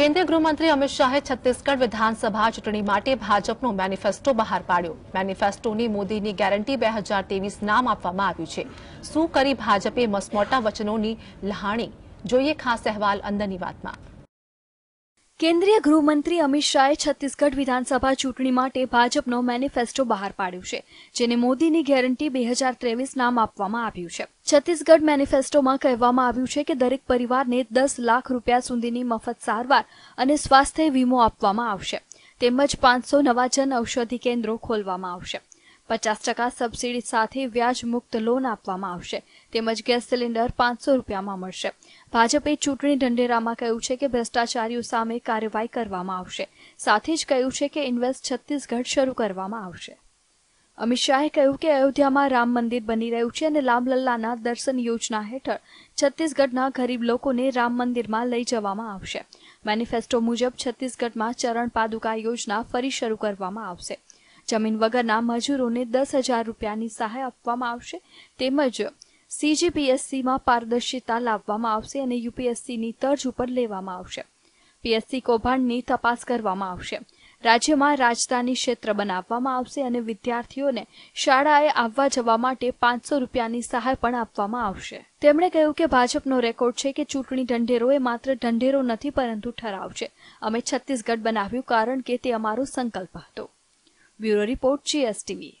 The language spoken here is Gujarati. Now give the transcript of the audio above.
કેન્દ્રીય ગૃહમંત્રી અમિત શાહે છત્તીસગઢ વિધાનસભા ચૂંટણી માટે ભાજપનું મેનિફેસ્ટો બહાર પાડ્યું મેનિફેસ્ટોની મોદીની ગેરંટી બે હજાર ત્રેવીસ નામ આપવામાં આવ્યું છે શું કરી ભાજપે મસમોટા વચનોની લહાણી જોઈએ ખાસ અહેવાલ અંદરની વાતમાં કેન્દ્રીય ગૃહમંત્રી અમિત શાહે છત્તીસગઢ વિધાનસભા ચૂંટણી માટે ભાજપનો મેનિફેસ્ટો બહાર પાડ્યું છે જેને મોદીની ગેરંટી બે હજાર ત્રેવીસ નામ આપવામાં આવ્યું છે છત્તીસગઢ મેનિફેસ્ટોમાં કહેવામાં આવ્યું છે કે દરેક પરિવારને દસ લાખ રૂપિયા સુધીની મફત સારવાર અને સ્વાસ્થ્ય વીમો આપવામાં આવશે તેમજ પાંચસો નવા જન ઔષધિ કેન્દ્રો ખોલવામાં આવશે પચાસ ટકા સબસિડી સાથે વ્યાજ મુક્ત લોન આપવામાં આવશે તેમજ ગેસ સિલિન્ડર પાંચસો રૂપિયામાં મળશે ભાજપે ચૂંટણી ઢંઢેરામાં કહ્યું છે કે ભ્રષ્ટાચારીઓ સામે કાર્યવાહી કરવામાં આવશે સાથે જ કહ્યું છે કે ઇન્વેસ્ટ છત્તીસગઢ શરૂ કરવામાં આવશે અમિત શાહે કહ્યું કે અયોધ્યામાં રામ મંદિર બની રહ્યું છે અને લામલલ્લાના દર્શન યોજના હેઠળ છત્તીસગઢના ગરીબ લોકોને રામ મંદિરમાં લઈ જવામાં આવશે મેનિફેસ્ટો મુજબ છત્તીસગઢમાં ચરણ પાદુકા યોજના ફરી શરૂ કરવામાં આવશે જમીન વગરના મજૂરોને દસ હજાર રૂપિયાની સહાય આપવામાં આવશે તેમજ સીજીપીએસસીમાં પારદર્શિતા લાવવામાં આવશે અને યુપીએસસીની તર્જ ઉપર લેવામાં આવશે પીએસસી કૌભાંડની તપાસ કરવામાં આવશે રાજ્યમાં રાજધાની ક્ષેત્ર બનાવવામાં આવશે અને વિદ્યાર્થીઓને શાળાએ આવવા જવા માટે પાંચસો રૂપિયાની સહાય પણ આપવામાં આવશે તેમણે કહ્યું કે ભાજપનો રેકોર્ડ છે કે ચૂંટણી ઢંઢેરો એ માત્ર ઢંઢેરો નથી પરંતુ ઠરાવ છે અમે છત્તીસગઢ બનાવ્યું કારણ કે તે અમારો સંકલ્પ હતો ब्युरो रिपोर्ट जीएसटीव्ही